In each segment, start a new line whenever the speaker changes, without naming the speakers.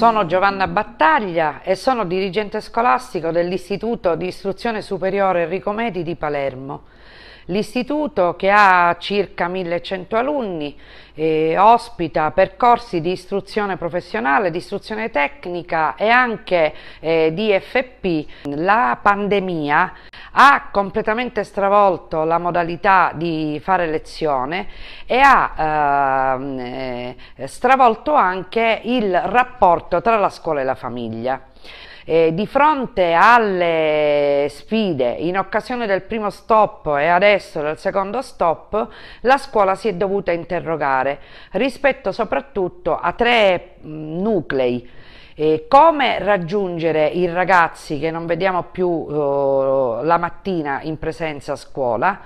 Sono Giovanna Battaglia e sono dirigente scolastico dell'Istituto di Istruzione Superiore Enrico Medi di Palermo. L'istituto che ha circa 1100 alunni eh, ospita percorsi di istruzione professionale, di istruzione tecnica e anche eh, di FP. La pandemia ha completamente stravolto la modalità di fare lezione e ha ehm, eh, stravolto anche il rapporto tra la scuola e la famiglia eh, di fronte alle sfide in occasione del primo stop e adesso del secondo stop, la scuola si è dovuta interrogare rispetto soprattutto a tre mh, mm, nuclei. Eh, come raggiungere i ragazzi che non vediamo più eh, la mattina in presenza a scuola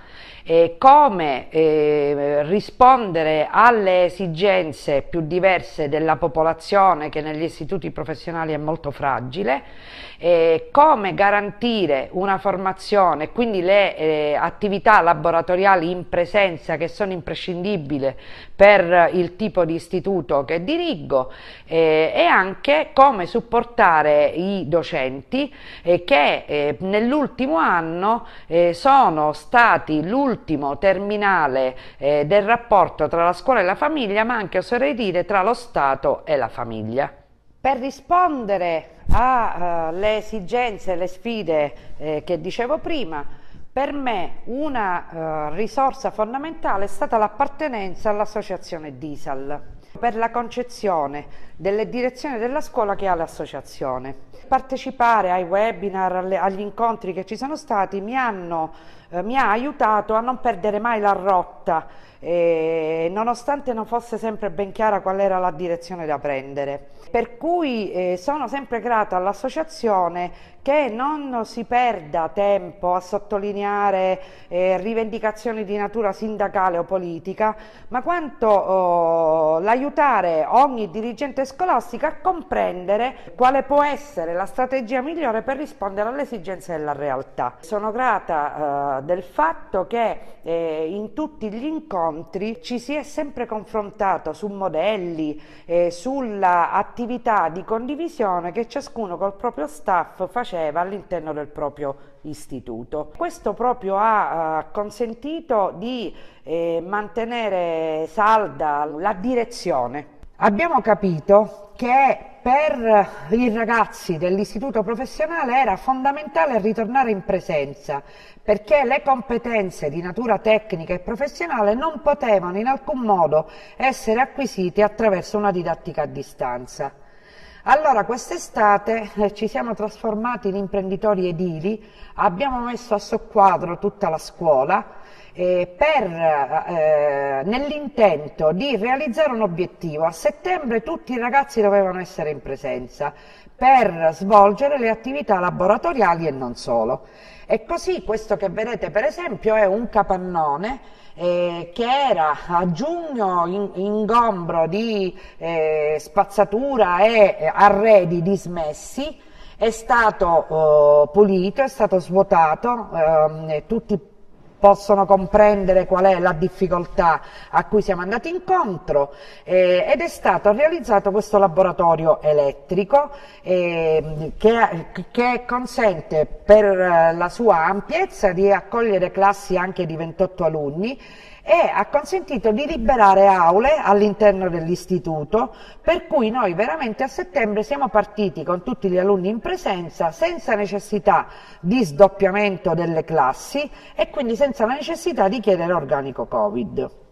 eh, come eh, rispondere alle esigenze più diverse della popolazione che negli istituti professionali è molto fragile, eh, come garantire una formazione, quindi le eh, attività laboratoriali in presenza che sono imprescindibili per il tipo di istituto che dirigo eh, e anche come supportare i docenti eh, che nell'ultimo anno sono stati l'ultimo ultimo terminale eh, del rapporto tra la scuola e la famiglia, ma anche oserei dire tra lo Stato e la famiglia. Per rispondere alle eh, uh, esigenze e le sfide eh, che dicevo prima, per me una uh, risorsa fondamentale è stata l'appartenenza all'associazione DISAL per la concezione delle direzioni della scuola che ha l'associazione. Partecipare ai webinar, agli incontri che ci sono stati mi, hanno, eh, mi ha aiutato a non perdere mai la rotta lotta, eh, nonostante non fosse sempre ben chiara qual era la direzione da prendere. Per cui eh, sono sempre grata all'associazione che non si perda tempo a sottolineare eh, rivendicazioni di natura sindacale o politica, ma quanto oh, l'aiutare ogni dirigente scolastico a comprendere quale può essere la strategia migliore per rispondere alle esigenze della realtà. Sono grata eh, del fatto che eh, in tutti gli negli incontri ci si è sempre confrontato su modelli, eh, sulla attività di condivisione che ciascuno col proprio staff faceva all'interno del proprio istituto. Questo proprio ha eh, consentito di eh, mantenere salda la direzione. Abbiamo capito che per i ragazzi dell'istituto professionale era fondamentale ritornare in presenza perché le competenze di natura tecnica e professionale non potevano in alcun modo essere acquisite attraverso una didattica a distanza. Allora quest'estate eh, ci siamo trasformati in imprenditori edili, abbiamo messo a soqquadro tutta la scuola, eh, eh, nell'intento di realizzare un obiettivo. A settembre tutti i ragazzi dovevano essere in presenza per svolgere le attività laboratoriali e non solo. E così questo che vedete per esempio è un capannone eh, che era a giugno in, ingombro di eh, spazzatura e eh, arredi dismessi, è stato eh, pulito, è stato svuotato, ehm, tutti i possono comprendere qual è la difficoltà a cui siamo andati incontro eh, ed è stato realizzato questo laboratorio elettrico eh, che, che, consente per eh, la sua ampiezza di accogliere classi anche di 28 alunni e ha consentito di liberare aule all'interno dell'istituto, per cui noi veramente a settembre siamo partiti con tutti gli alunni in presenza, senza necessità di sdoppiamento delle classi e quindi senza la necessità di chiedere organico Covid.